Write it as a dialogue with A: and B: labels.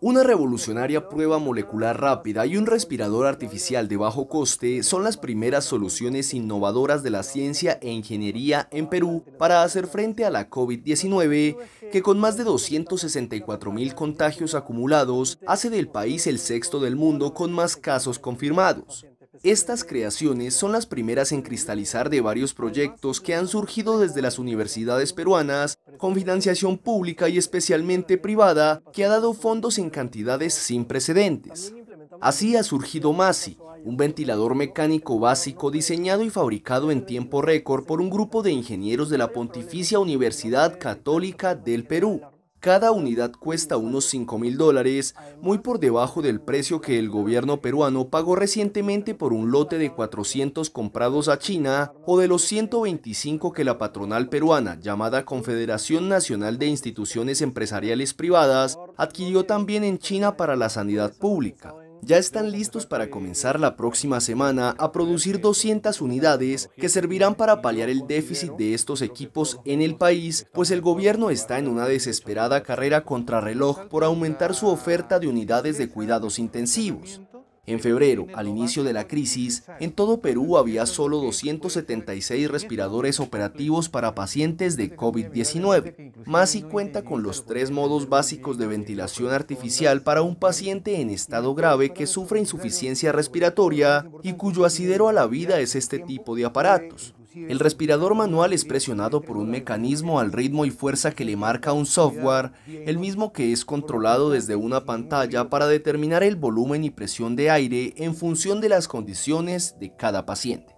A: Una revolucionaria prueba molecular rápida y un respirador artificial de bajo coste son las primeras soluciones innovadoras de la ciencia e ingeniería en Perú para hacer frente a la COVID-19, que con más de 264.000 contagios acumulados hace del país el sexto del mundo con más casos confirmados. Estas creaciones son las primeras en cristalizar de varios proyectos que han surgido desde las universidades peruanas, con financiación pública y especialmente privada, que ha dado fondos en cantidades sin precedentes. Así ha surgido MASI, un ventilador mecánico básico diseñado y fabricado en tiempo récord por un grupo de ingenieros de la Pontificia Universidad Católica del Perú. Cada unidad cuesta unos 5 mil dólares, muy por debajo del precio que el gobierno peruano pagó recientemente por un lote de 400 comprados a China o de los 125 que la patronal peruana, llamada Confederación Nacional de Instituciones Empresariales Privadas, adquirió también en China para la sanidad pública ya están listos para comenzar la próxima semana a producir 200 unidades que servirán para paliar el déficit de estos equipos en el país, pues el gobierno está en una desesperada carrera contrarreloj por aumentar su oferta de unidades de cuidados intensivos. En febrero, al inicio de la crisis, en todo Perú había solo 276 respiradores operativos para pacientes de COVID-19. Masi cuenta con los tres modos básicos de ventilación artificial para un paciente en estado grave que sufre insuficiencia respiratoria y cuyo asidero a la vida es este tipo de aparatos. El respirador manual es presionado por un mecanismo al ritmo y fuerza que le marca un software, el mismo que es controlado desde una pantalla para determinar el volumen y presión de aire en función de las condiciones de cada paciente.